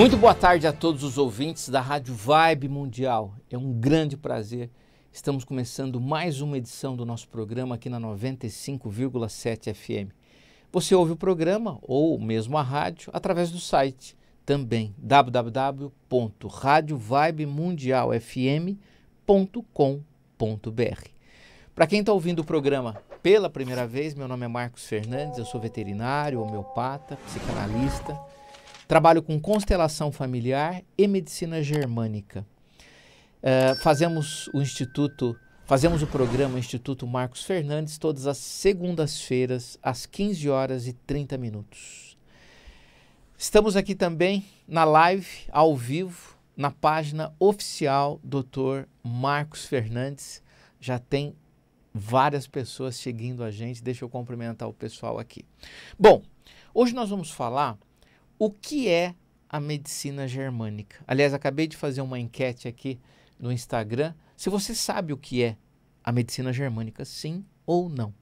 Muito boa tarde a todos os ouvintes da Rádio Vibe Mundial. É um grande prazer. Estamos começando mais uma edição do nosso programa aqui na 95,7 FM. Você ouve o programa ou mesmo a rádio através do site também www.radiovibemundialfm.com.br. Para quem está ouvindo o programa pela primeira vez, meu nome é Marcos Fernandes, eu sou veterinário, homeopata, psicanalista Trabalho com constelação familiar e medicina germânica. Uh, fazemos o Instituto, fazemos o programa Instituto Marcos Fernandes todas as segundas-feiras, às 15 horas e 30 minutos. Estamos aqui também na live, ao vivo, na página oficial Dr. Marcos Fernandes. Já tem várias pessoas seguindo a gente. Deixa eu cumprimentar o pessoal aqui. Bom, hoje nós vamos falar o que é a medicina germânica? Aliás, acabei de fazer uma enquete aqui no Instagram. Se você sabe o que é a medicina germânica, sim ou não.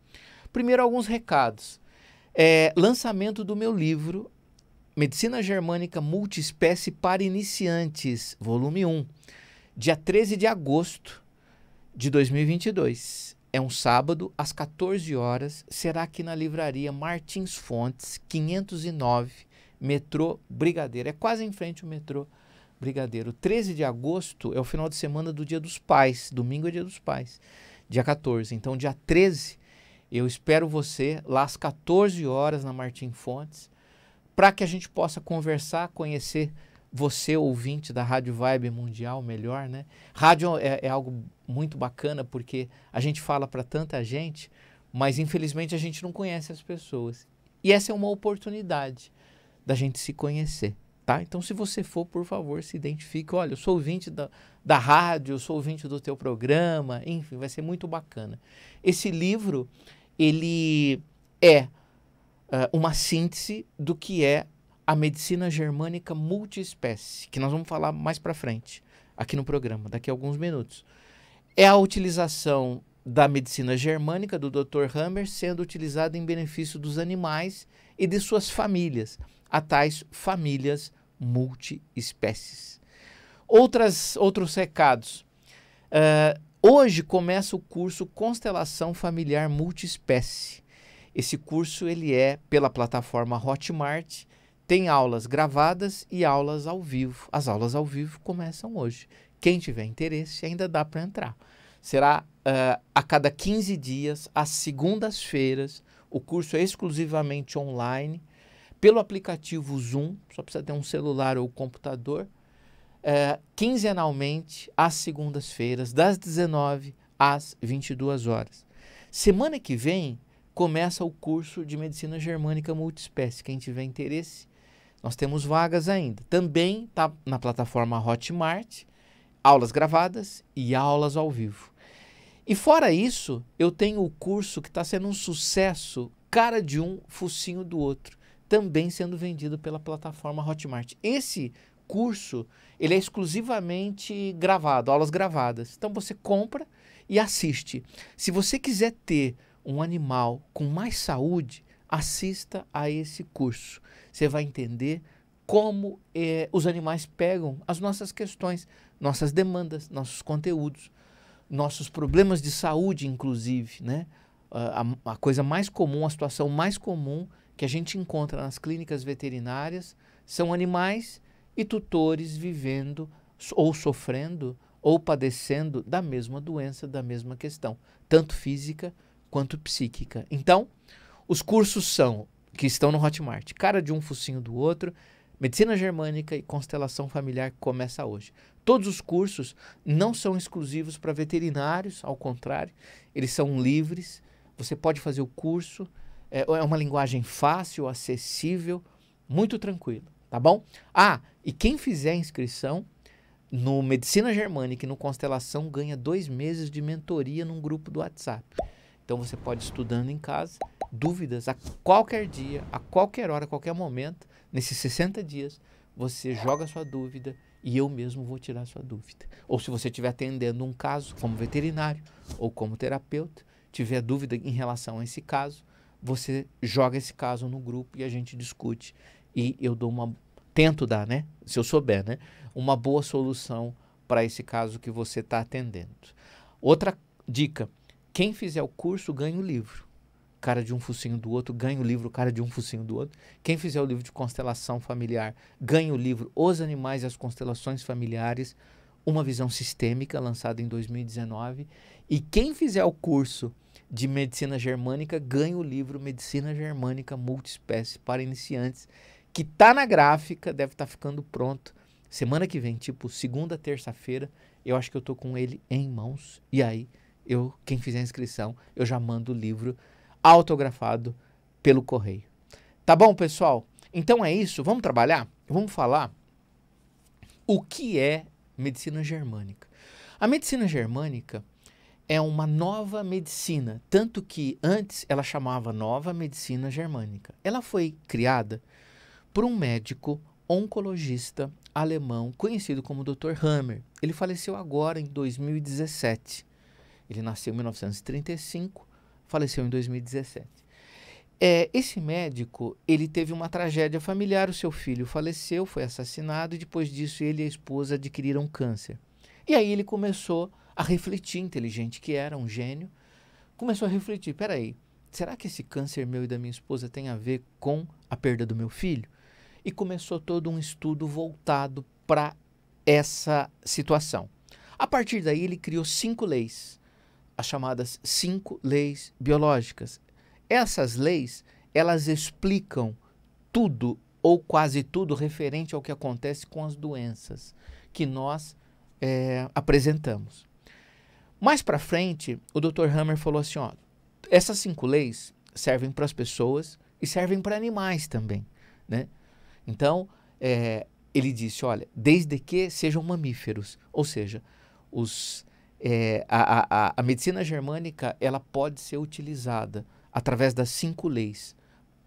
Primeiro, alguns recados. É, lançamento do meu livro Medicina Germânica Multiespécie para Iniciantes, volume 1, dia 13 de agosto de 2022. É um sábado, às 14 horas, será aqui na livraria Martins Fontes, 509, metrô Brigadeiro. É quase em frente o metrô Brigadeiro. 13 de agosto é o final de semana do Dia dos Pais. Domingo é Dia dos Pais. Dia 14. Então, dia 13, eu espero você lá às 14 horas na Martim Fontes, para que a gente possa conversar, conhecer você, ouvinte da Rádio Vibe Mundial, melhor, né? Rádio é, é algo muito bacana porque a gente fala para tanta gente, mas infelizmente a gente não conhece as pessoas. E essa é uma oportunidade da gente se conhecer. Tá? Então, se você for, por favor, se identifique. Olha, eu sou ouvinte da, da rádio, eu sou ouvinte do teu programa, enfim, vai ser muito bacana. Esse livro, ele é uh, uma síntese do que é a medicina germânica multiespécie, que nós vamos falar mais para frente aqui no programa, daqui a alguns minutos. É a utilização da medicina germânica do Dr. Hammer sendo utilizada em benefício dos animais e de suas famílias a tais famílias multiespécies. Outras, outros recados. Uh, hoje começa o curso Constelação Familiar Multiespécie. Esse curso ele é pela plataforma Hotmart, tem aulas gravadas e aulas ao vivo. As aulas ao vivo começam hoje. Quem tiver interesse ainda dá para entrar. Será uh, a cada 15 dias, às segundas-feiras. O curso é exclusivamente online pelo aplicativo Zoom, só precisa ter um celular ou computador, é, quinzenalmente, às segundas-feiras, das 19 às 22 horas. Semana que vem começa o curso de Medicina Germânica Multiespécie. Quem tiver interesse, nós temos vagas ainda. Também está na plataforma Hotmart, aulas gravadas e aulas ao vivo. E fora isso, eu tenho o curso que está sendo um sucesso, cara de um, focinho do outro, também sendo vendido pela plataforma Hotmart. Esse curso, ele é exclusivamente gravado, aulas gravadas. Então você compra e assiste. Se você quiser ter um animal com mais saúde, assista a esse curso. Você vai entender como eh, os animais pegam as nossas questões, nossas demandas, nossos conteúdos, nossos problemas de saúde, inclusive, né? Ah, a, a coisa mais comum, a situação mais comum que a gente encontra nas clínicas veterinárias são animais e tutores vivendo ou sofrendo ou padecendo da mesma doença, da mesma questão, tanto física quanto psíquica. Então, os cursos são que estão no Hotmart, cara de um focinho do outro, medicina germânica e constelação familiar que começa hoje. Todos os cursos não são exclusivos para veterinários, ao contrário, eles são livres. Você pode fazer o curso, é, é, uma linguagem fácil, acessível, muito tranquila, tá bom? Ah, e quem fizer a inscrição no Medicina Germânica e no Constelação ganha dois meses de mentoria num grupo do WhatsApp. Então você pode estudando em casa, dúvidas a qualquer dia, a qualquer hora, a qualquer momento, nesses 60 dias, você joga sua dúvida e eu mesmo vou tirar sua dúvida. Ou se você estiver atendendo um caso como veterinário ou como terapeuta, tiver dúvida em relação a esse caso, você joga esse caso no grupo e a gente discute. E eu dou uma. Tento dar, né? Se eu souber, né? Uma boa solução para esse caso que você está atendendo. Outra dica: quem fizer o curso ganha o livro. Cara de um focinho do outro, ganha o livro, cara de um focinho do outro. Quem fizer o livro de constelação familiar, ganha o livro Os Animais e as Constelações Familiares, uma visão sistêmica, lançada em 2019. E quem fizer o curso de medicina germânica ganha o livro Medicina Germânica Multiespécie para Iniciantes, que tá na gráfica, deve estar tá ficando pronto semana que vem, tipo segunda, terça-feira. Eu acho que eu tô com ele em mãos. E aí, eu quem fizer a inscrição, eu já mando o livro autografado pelo correio. Tá bom, pessoal? Então é isso. Vamos trabalhar? Vamos falar o que é medicina germânica. A medicina germânica é uma nova medicina, tanto que antes ela chamava nova medicina germânica. Ela foi criada por um médico oncologista alemão conhecido como Dr. Hammer. Ele faleceu agora em 2017. Ele nasceu em 1935, faleceu em 2017. É, esse médico, ele teve uma tragédia familiar, o seu filho faleceu, foi assassinado e depois disso ele e a esposa adquiriram câncer. E aí ele começou a a refletir, inteligente, que era um gênio, começou a refletir: peraí, será que esse câncer meu e da minha esposa tem a ver com a perda do meu filho? E começou todo um estudo voltado para essa situação. A partir daí, ele criou cinco leis, as chamadas cinco leis biológicas. Essas leis, elas explicam tudo ou quase tudo referente ao que acontece com as doenças que nós é, apresentamos. Mais para frente, o Dr. Hammer falou assim, ó, essas cinco leis servem para as pessoas e servem para animais também, né? Então, é, ele disse, olha, desde que sejam mamíferos, ou seja, os, é, a, a, a medicina germânica ela pode ser utilizada através das cinco leis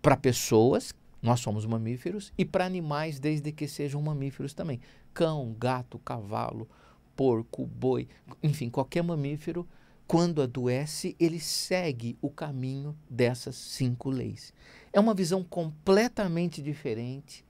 para pessoas, nós somos mamíferos, e para animais, desde que sejam mamíferos também, cão, gato, cavalo, porco, boi, enfim, qualquer mamífero, quando adoece, ele segue o caminho dessas cinco leis. É uma visão completamente diferente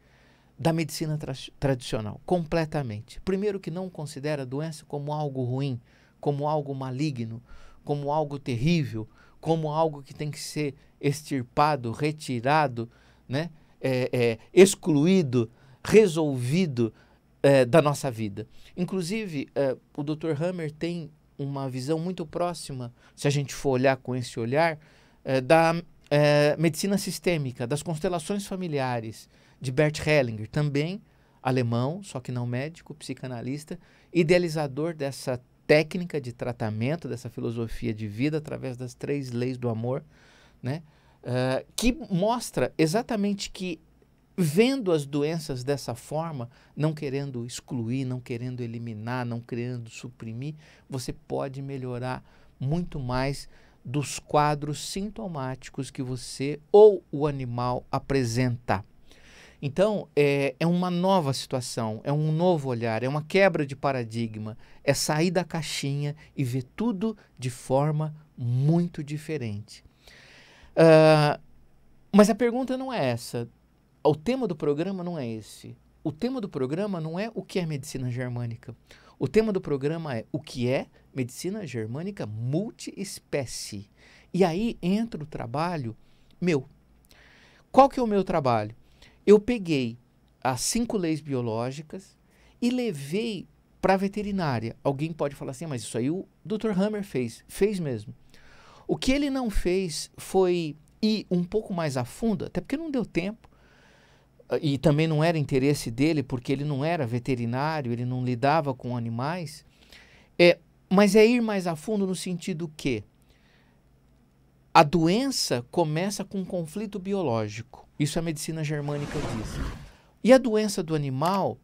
da medicina tra tradicional, completamente. Primeiro que não considera a doença como algo ruim, como algo maligno, como algo terrível, como algo que tem que ser extirpado, retirado, né? É, é, excluído, resolvido, é, da nossa vida. Inclusive, é, o Dr. Hammer tem uma visão muito próxima, se a gente for olhar com esse olhar, é, da medicina sistêmica, das constelações familiares, de Bert Hellinger, também alemão, só que não médico, psicanalista, idealizador dessa técnica de tratamento, dessa filosofia de vida através das três leis do amor, né? Uh, que mostra exatamente que vendo as doenças dessa forma, não querendo excluir, não querendo eliminar, não querendo suprimir, você pode melhorar muito mais dos quadros sintomáticos que você ou o animal apresenta. Então, é, é uma nova situação, é um novo olhar, é uma quebra de paradigma, é sair da caixinha e ver tudo de forma muito diferente. Uh, mas a pergunta não é essa. O tema do programa não é esse. O tema do programa não é o que é medicina germânica. O tema do programa é o que é medicina germânica multiespécie. E aí entra o trabalho meu. Qual que é o meu trabalho? Eu peguei as cinco leis biológicas e levei para a veterinária. Alguém pode falar assim, ah, mas isso aí o Dr. Hammer fez. Fez mesmo. O que ele não fez foi ir um pouco mais a fundo, até porque não deu tempo, ah, e também não era interesse dele, porque ele não era veterinário, ele não lidava com animais. É, mas é ir mais a fundo no sentido que a doença começa com um conflito biológico. Isso a medicina germânica diz. E a doença do animal,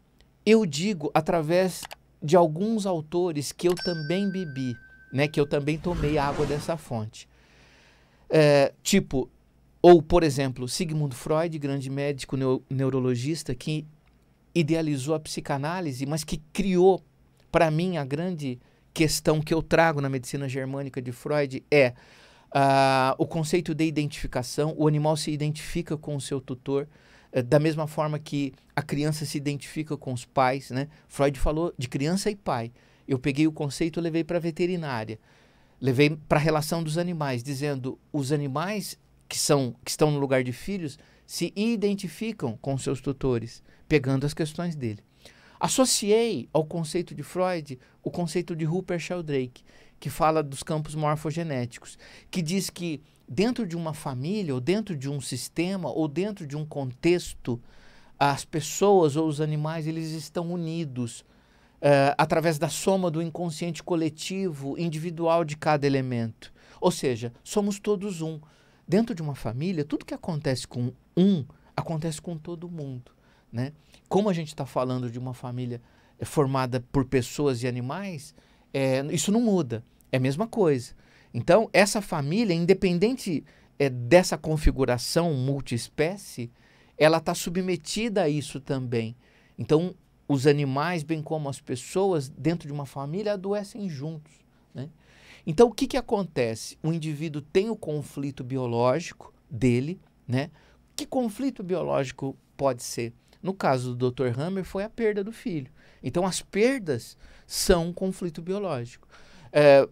eu digo através de alguns autores que eu também bebi, né, que eu também tomei água dessa fonte. É, tipo ou, por exemplo, Sigmund Freud, grande médico neu neurologista que idealizou a psicanálise, mas que criou, para mim, a grande questão que eu trago na medicina germânica de Freud é uh, o conceito de identificação. O animal se identifica com o seu tutor, uh, da mesma forma que a criança se identifica com os pais. Né? Freud falou de criança e pai. Eu peguei o conceito e levei para a veterinária. Levei para a relação dos animais, dizendo os animais que, são, que estão no lugar de filhos se identificam com seus tutores, pegando as questões dele. Associei ao conceito de Freud o conceito de Rupert Sheldrake, que fala dos campos morfogenéticos, que diz que dentro de uma família, ou dentro de um sistema, ou dentro de um contexto, as pessoas ou os animais eles estão unidos uh, através da soma do inconsciente coletivo individual de cada elemento. Ou seja, somos todos um dentro de uma família, tudo que acontece com um, acontece com todo mundo. Né? Como a gente está falando de uma família eh, formada por pessoas e animais, é, isso não muda. É a mesma coisa. Então, essa família, independente é, dessa configuração multiespécie, ela está submetida a isso também. Então, os animais, bem como as pessoas, dentro de uma família, adoecem juntos. Né? Então, o que, que acontece? O indivíduo tem o conflito biológico dele, né? Que conflito biológico pode ser? No caso do Dr. Hammer, foi a perda do filho. Então, as perdas são um conflito biológico. É,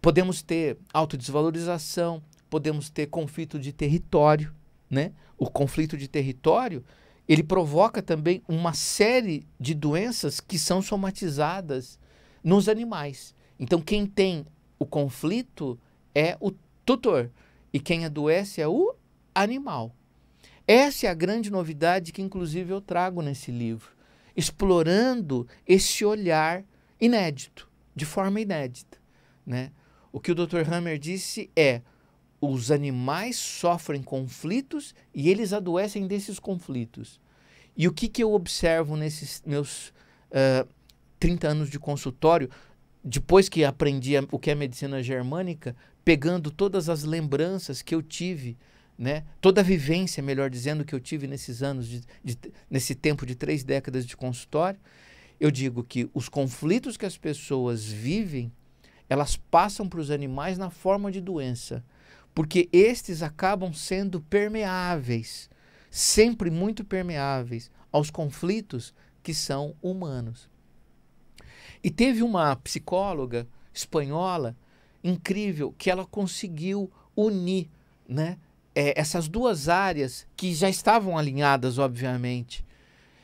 podemos ter autodesvalorização, podemos ter conflito de território, né? O conflito de território, ele provoca também uma série de doenças que são somatizadas nos animais. Então, quem tem o conflito é o tutor e quem adoece é o animal. Essa é a grande novidade que, inclusive, eu trago nesse livro, explorando esse olhar inédito, de forma inédita. Né? O que o Dr. Hammer disse é: os animais sofrem conflitos e eles adoecem desses conflitos. E o que, que eu observo nesses meus uh, 30 anos de consultório, depois que aprendi o que é medicina germânica, pegando todas as lembranças que eu tive, né? toda a vivência, melhor dizendo, que eu tive nesses anos, de, de, nesse tempo de três décadas de consultório, eu digo que os conflitos que as pessoas vivem, elas passam para os animais na forma de doença, porque estes acabam sendo permeáveis, sempre muito permeáveis aos conflitos que são humanos. E teve uma psicóloga espanhola incrível que ela conseguiu unir né, é, essas duas áreas que já estavam alinhadas, obviamente,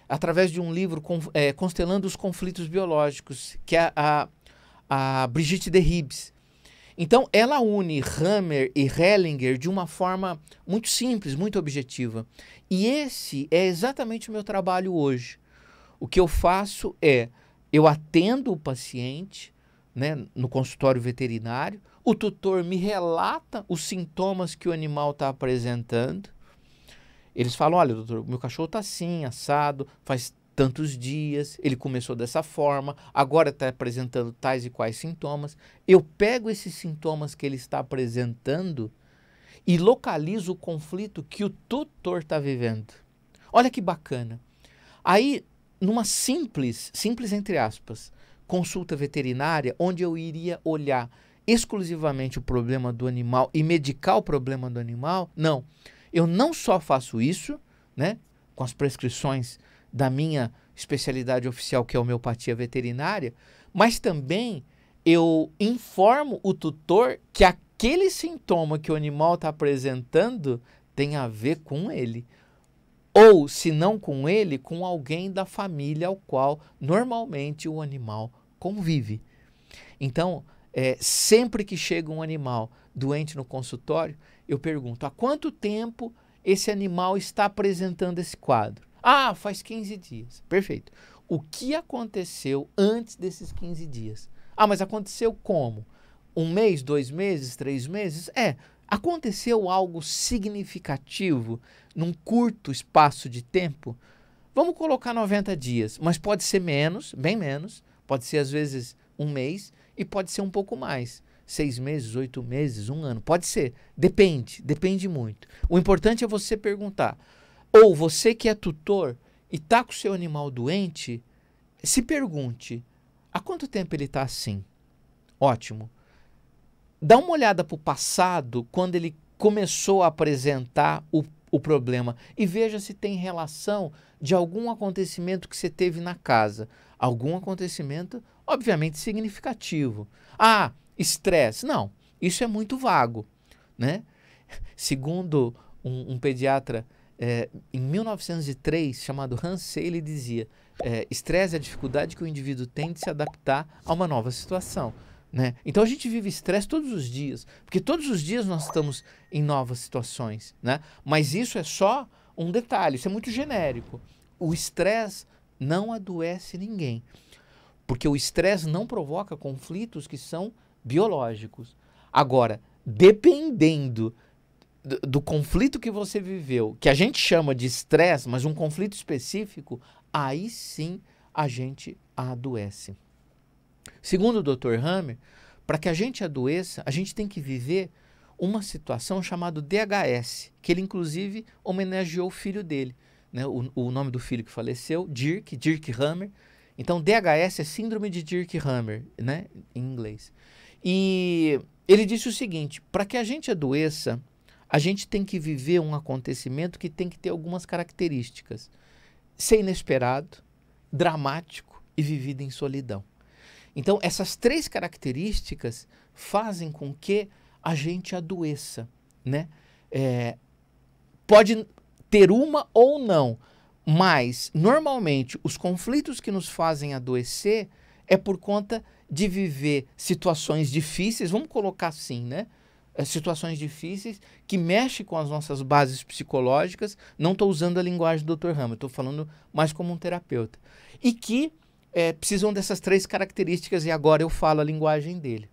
através de um livro com, é, eh, Constelando os Conflitos Biológicos, que é a, a, a Brigitte de Ribes. Então, ela une Hammer e Hellinger de uma forma muito simples, muito objetiva. E esse é exatamente o meu trabalho hoje. O que eu faço é eu atendo o paciente né, no consultório veterinário, o tutor me relata os sintomas que o animal está apresentando. Eles falam: olha, doutor, meu cachorro está assim, assado, faz tantos dias, ele começou dessa forma, agora está apresentando tais e quais sintomas. Eu pego esses sintomas que ele está apresentando e localizo o conflito que o tutor está vivendo. Olha que bacana. Aí numa simples, simples entre aspas, consulta veterinária, onde eu iria olhar exclusivamente o problema do animal e medicar o problema do animal, não. Eu não só faço isso, né, com as prescrições da minha especialidade oficial, que é a homeopatia veterinária, mas também eu informo o tutor que aquele sintoma que o animal está apresentando tem a ver com ele ou, se não com ele, com alguém da família ao qual normalmente o animal convive. Então, é, sempre que chega um animal doente no consultório, eu pergunto: há quanto tempo esse animal está apresentando esse quadro? Ah, faz 15 dias. Perfeito. O que aconteceu antes desses 15 dias? Ah, mas aconteceu como? Um mês, dois meses, três meses? É, Aconteceu algo significativo num curto espaço de tempo? Vamos colocar 90 dias, mas pode ser menos, bem menos, pode ser às vezes um mês e pode ser um pouco mais. Seis meses, oito meses, um ano, pode ser. Depende, depende muito. O importante é você perguntar. Ou você que é tutor e está com o seu animal doente, se pergunte: há quanto tempo ele está assim? Ótimo. Dá uma olhada para o passado, quando ele começou a apresentar o, o problema, e veja se tem relação de algum acontecimento que você teve na casa. Algum acontecimento, obviamente, significativo. Ah, estresse. Não, isso é muito vago. Né? Segundo um, um pediatra é, em 1903, chamado Hansey, ele dizia: eh, estresse é, é a dificuldade que o indivíduo tem de se adaptar a uma nova situação. Né? Então a gente vive estresse todos os dias, porque todos os dias nós estamos em novas situações. Né? Mas isso é só um detalhe, isso é muito genérico. O estresse não adoece ninguém, porque o estresse não provoca conflitos que são biológicos. Agora, dependendo do, do conflito que você viveu, que a gente chama de estresse, mas um conflito específico, aí sim a gente adoece. Segundo o Dr. Hammer, para que a gente adoeça, a gente tem que viver uma situação chamada DHS, que ele inclusive homenageou o filho dele. Né? O, o nome do filho que faleceu, Dirk, Dirk Hammer. Então, DHS é Síndrome de Dirk Hammer, né? em inglês. E ele disse o seguinte: para que a gente adoeça, a gente tem que viver um acontecimento que tem que ter algumas características: ser inesperado, dramático e vivido em solidão. Então, essas três características fazem com que a gente adoeça, né? É, pode ter uma ou não, mas normalmente os conflitos que nos fazem adoecer é por conta de viver situações difíceis, vamos colocar assim, né? É, situações difíceis que mexe com as nossas bases psicológicas. Não estou usando a linguagem do Dr. Hammer, estou falando mais como um terapeuta. E que é, precisam dessas três características e agora eu falo a linguagem dele.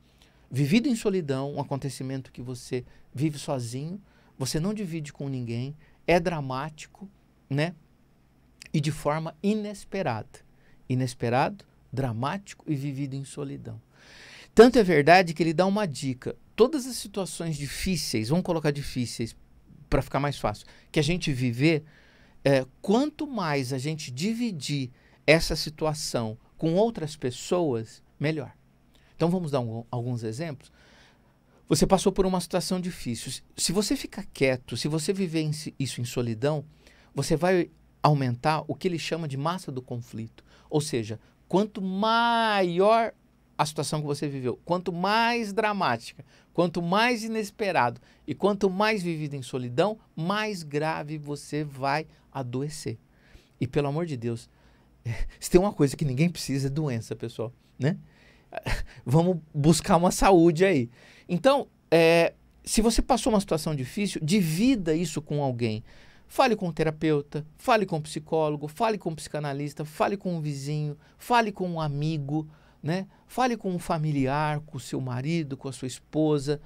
Vivido em solidão, um acontecimento que você vive sozinho, você não divide com ninguém, é dramático, né? E de forma inesperada. Inesperado, dramático e vivido em solidão. Tanto é verdade que ele dá uma dica. Todas as situações difíceis, vamos colocar difíceis para ficar mais fácil, que a gente viver, é, quanto mais a gente dividir essa situação com outras pessoas, melhor. Então vamos dar um, alguns exemplos. Você passou por uma situação difícil. Se você ficar quieto, se você viver isso em solidão, você vai aumentar o que ele chama de massa do conflito. Ou seja, quanto maior a situação que você viveu, quanto mais dramática, quanto mais inesperado e quanto mais vivido em solidão, mais grave você vai adoecer. E pelo amor de Deus, Se tem uma coisa que ninguém precisa é doença, pessoal, né? Vamos buscar uma saúde aí. Então, é, se você passou uma situação difícil, divida isso com alguém. Fale com o terapeuta, fale com o psicólogo, fale com o psicanalista, fale com o vizinho, fale com um amigo, né? Fale com um familiar, com o seu marido, com a sua esposa.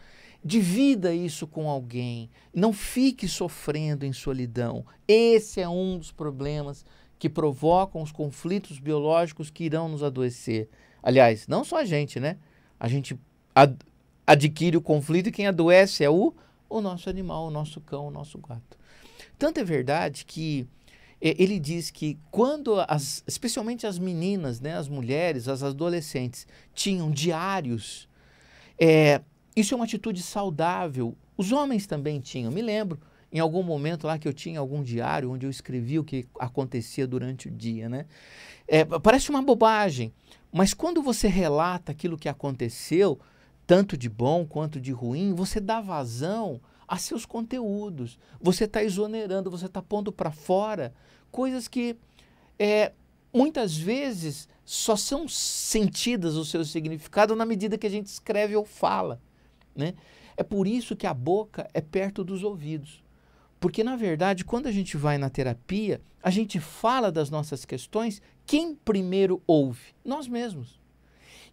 Divida isso com alguém. Não fique sofrendo em solidão. Esse é um dos problemas que provocam os conflitos biológicos que irão nos adoecer. Aliás, não só a gente, né? A gente ad adquire o conflito e quem adoece é o, o nosso animal, o nosso cão, o nosso gato. Tanto é verdade que ele diz que quando, as, especialmente as meninas, né, as mulheres, as adolescentes, tinham diários, é, isso é uma atitude saudável. Os homens também tinham. Me lembro, em algum momento lá que eu tinha algum diário onde eu escrevia o que acontecia durante o dia, né? É, parece uma bobagem, mas quando você relata aquilo que aconteceu, tanto de bom quanto de ruim, você dá vazão a seus conteúdos. Você está exonerando, você está pondo para fora coisas que é, muitas vezes só são sentidas o seu significado na medida que a gente escreve ou fala. Né? É por isso que a boca é perto dos ouvidos. Porque, na verdade, quando a gente vai na terapia, a gente fala das nossas questões, quem primeiro ouve? Nós mesmos.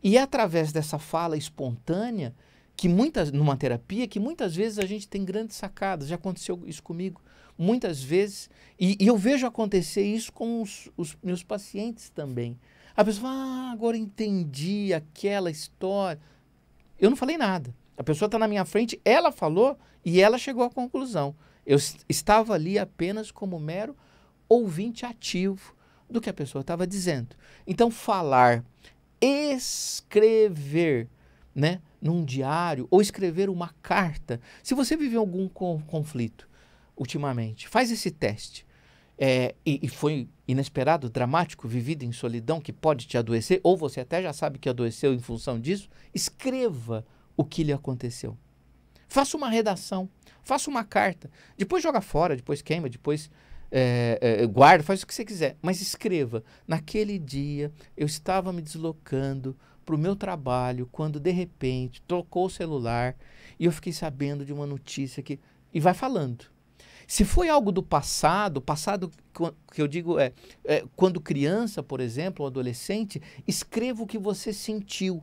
E é através dessa fala espontânea, que muitas, numa terapia, que muitas vezes a gente tem grandes sacadas. Já aconteceu isso comigo muitas vezes, e, e, eu vejo acontecer isso com os, os, meus pacientes também. A pessoa fala, ah, agora entendi aquela história. Eu não falei nada. A pessoa está na minha frente, ela falou e ela chegou à conclusão. Eu estava ali apenas como mero ouvinte ativo do que a pessoa estava dizendo. Então, falar, escrever, né, num diário ou escrever uma carta. Se você viveu algum conflito ultimamente, faz esse teste. É, e, e, foi inesperado, dramático, vivido em solidão, que pode te adoecer, ou você até já sabe que adoeceu em função disso, escreva o que lhe aconteceu. Faça uma redação, faça uma carta. Depois joga fora, depois queima, depois é, é, guarda, faz o que você quiser. Mas escreva. Naquele dia eu estava me deslocando para o meu trabalho quando de repente tocou o celular e eu fiquei sabendo de uma notícia que. E vai falando. Se foi algo do passado, passado que eu digo é, é, quando criança, por exemplo, ou adolescente, escreva o que você sentiu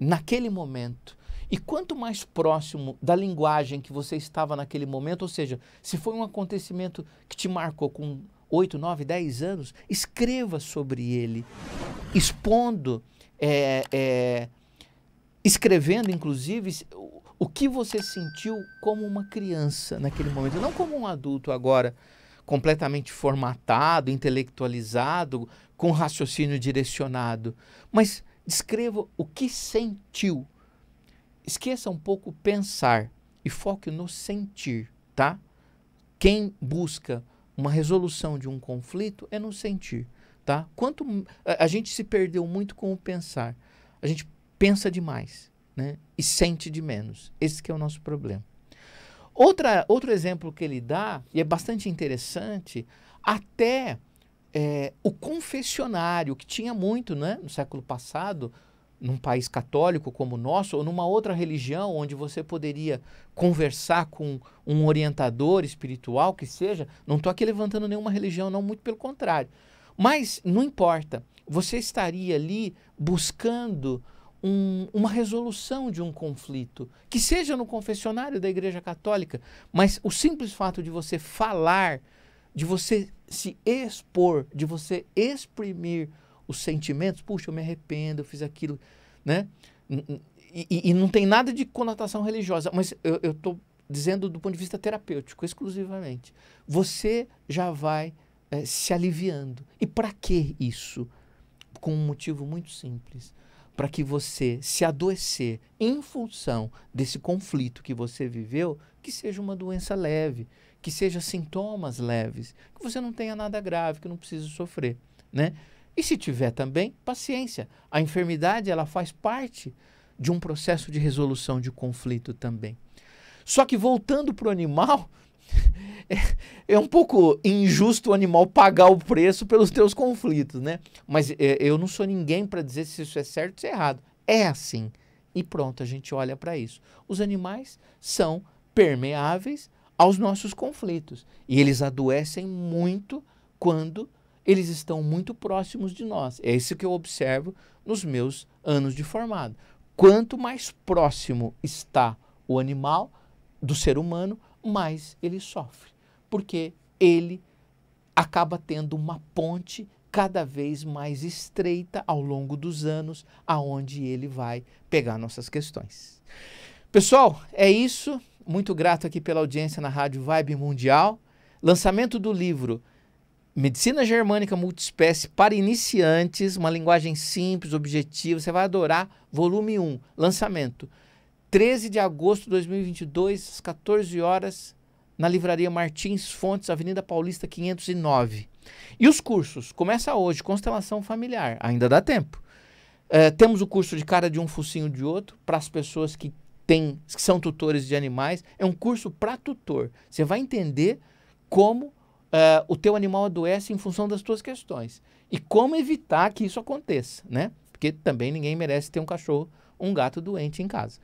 naquele momento. E quanto mais próximo da linguagem que você estava naquele momento, ou seja, se foi um acontecimento que te marcou com 8, 9, 10 anos, escreva sobre ele, expondo, é, é, escrevendo, inclusive, o, o que você sentiu como uma criança naquele momento, não como um adulto agora completamente formatado, intelectualizado, com raciocínio direcionado, mas descreva o que sentiu esqueça um pouco pensar e foque no sentir, tá? Quem busca uma resolução de um conflito é no sentir, tá? Quanto a, gente se perdeu muito com o pensar. A gente pensa demais, né? E sente de menos. Esse que é o nosso problema. Outra, outro exemplo que ele dá, e é bastante interessante, até é, o confessionário, que tinha muito né, no século passado, num país católico como o nosso, ou numa outra religião onde você poderia conversar com um orientador espiritual que seja, não estou aqui levantando nenhuma religião, não, muito pelo contrário. Mas não importa, você estaria ali buscando um, uma resolução de um conflito, que seja no confessionário da Igreja Católica, mas o simples fato de você falar, de você se expor, de você exprimir os sentimentos, puxa, eu me arrependo, eu fiz aquilo, né? E, e, e não tem nada de conotação religiosa, mas eu estou dizendo do ponto de vista terapêutico, exclusivamente. Você já vai é, se aliviando. E para que isso? Com um motivo muito simples. Para que você se adoecer em função desse conflito que você viveu, que seja uma doença leve, que seja sintomas leves, que você não tenha nada grave, que não precise sofrer, né? E se tiver também, paciência. A enfermidade ela faz parte de um processo de resolução de conflito também. Só que voltando para o animal, é, é um pouco injusto o animal pagar o preço pelos teus conflitos, né? Mas é, eu não sou ninguém para dizer se isso é certo ou se é errado. É assim. E pronto, a gente olha para isso. Os animais são permeáveis aos nossos conflitos e eles adoecem muito quando eles estão muito próximos de nós. É isso que eu observo nos meus anos de formado. Quanto mais próximo está o animal do ser humano, mais ele sofre, porque ele acaba tendo uma ponte cada vez mais estreita ao longo dos anos, aonde ele vai pegar nossas questões. Pessoal, é isso. Muito grato aqui pela audiência na Rádio Vibe Mundial. Lançamento do livro Medicina Germânica Multiespécie para Iniciantes, uma linguagem simples, objetiva, você vai adorar. Volume 1, lançamento. 13 de agosto de 2022, às 14 horas, na Livraria Martins Fontes, Avenida Paulista 509. E os cursos? Começa hoje, Constelação Familiar, ainda dá tempo. É, temos o curso de cara de um focinho de outro, para as pessoas que, têm, que são tutores de animais. É um curso para tutor. Você vai entender como uh, o teu animal adoece em função das tuas questões. E como evitar que isso aconteça, né? Porque também ninguém merece ter um cachorro, um gato doente em casa.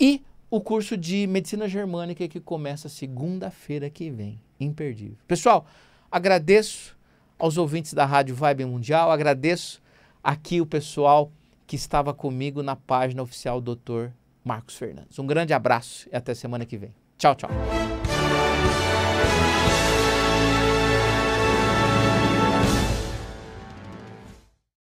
E o curso de Medicina Germânica que começa segunda-feira que vem. Imperdível. Pessoal, agradeço aos ouvintes da Rádio Vibe Mundial, agradeço aqui o pessoal que estava comigo na página oficial do Dr. Marcos Fernandes. Um grande abraço e até semana que vem. Tchau, tchau.